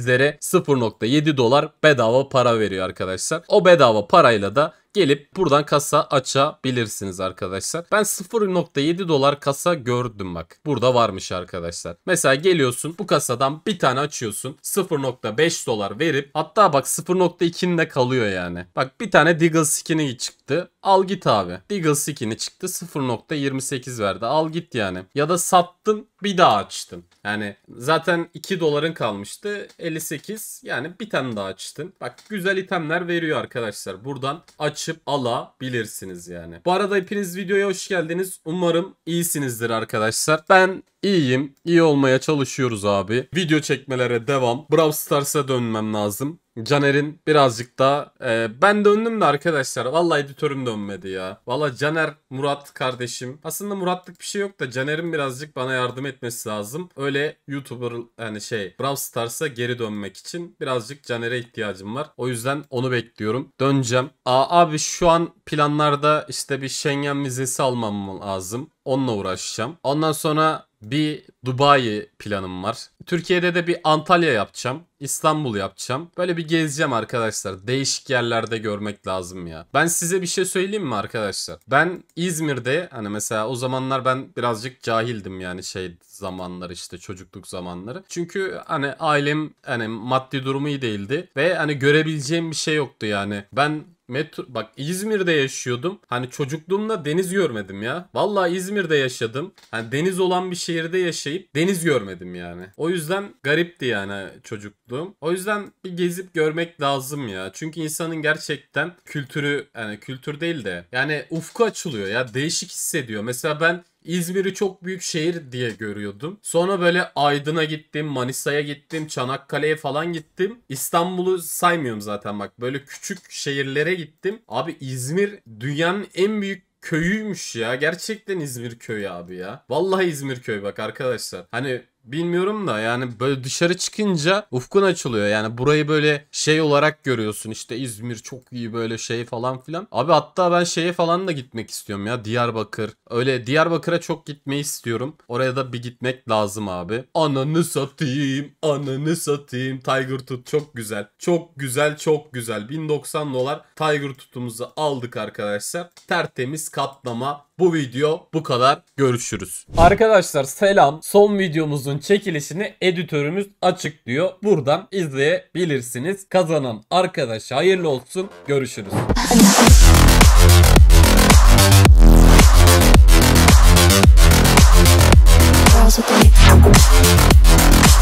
sizlere 0.7 dolar bedava para veriyor arkadaşlar. O bedava parayla da gelip buradan kasa açabilirsiniz arkadaşlar. Ben 0.7 dolar kasa gördüm bak. Burada varmış arkadaşlar. Mesela geliyorsun bu kasadan bir tane açıyorsun. 0.5 dolar verip hatta bak 0.2'nin de kalıyor yani. Bak bir tane Diggle skin'i çıktı. Al git abi. Diggle skin'i çıktı 0.28 verdi. Al git yani. Ya da sattın bir daha açtın. Yani zaten 2 doların kalmıştı. 58 yani bir tane daha açtın. Bak güzel itemler veriyor arkadaşlar. Buradan aç açıp alabilirsiniz yani. Bu arada hepiniz videoya hoş geldiniz. Umarım iyisinizdir arkadaşlar. Ben İyiyim. İyi olmaya çalışıyoruz abi. Video çekmelere devam. Brawl Stars'a dönmem lazım. Caner'in birazcık da e, ben döndüm de arkadaşlar. Vallahi editörüm dönmedi ya. Valla Caner, Murat kardeşim. Aslında Murat'lık bir şey yok da Caner'in birazcık bana yardım etmesi lazım. Öyle YouTuber yani şey Brawl Stars'a geri dönmek için birazcık Caner'e ihtiyacım var. O yüzden onu bekliyorum. Döneceğim. Aa, abi şu an planlarda işte bir Schengen vizesi almam lazım. Onunla uğraşacağım. Ondan sonra bir Dubai planım var. Türkiye'de de bir Antalya yapacağım. İstanbul yapacağım. Böyle bir gezeceğim arkadaşlar. Değişik yerlerde görmek lazım ya. Ben size bir şey söyleyeyim mi arkadaşlar? Ben İzmir'de hani mesela o zamanlar ben birazcık cahildim yani şey zamanları işte çocukluk zamanları. Çünkü hani ailem hani maddi durumu iyi değildi ve hani görebileceğim bir şey yoktu yani. Ben metro bak İzmir'de yaşıyordum. Hani çocukluğumda deniz görmedim ya. Vallahi İzmir'de yaşadım. Hani deniz olan bir şehirde yaşayıp deniz görmedim yani. O yüzden garipti yani çocuk tuttum. O yüzden bir gezip görmek lazım ya. Çünkü insanın gerçekten kültürü yani kültür değil de yani ufku açılıyor ya. Değişik hissediyor. Mesela ben İzmir'i çok büyük şehir diye görüyordum. Sonra böyle Aydın'a gittim, Manisa'ya gittim, Çanakkale'ye falan gittim. İstanbul'u saymıyorum zaten bak. Böyle küçük şehirlere gittim. Abi İzmir dünyanın en büyük köyüymüş ya. Gerçekten İzmir köyü abi ya. Vallahi İzmir köyü bak arkadaşlar. Hani Bilmiyorum da yani böyle dışarı çıkınca ufkun açılıyor. Yani burayı böyle şey olarak görüyorsun işte İzmir çok iyi böyle şey falan filan. Abi hatta ben şeye falan da gitmek istiyorum ya Diyarbakır. Öyle Diyarbakır'a çok gitmeyi istiyorum. Oraya da bir gitmek lazım abi. Ananı satayım, ananı satayım. Tiger Tut çok güzel. Çok güzel, çok güzel. 1090 dolar Tiger Tut'umuzu aldık arkadaşlar. Tertemiz katlama bu video bu kadar. Görüşürüz. Arkadaşlar selam. Son videomuzun çekilişini editörümüz açıklıyor. Buradan izleyebilirsiniz. Kazanan arkadaş hayırlı olsun. Görüşürüz.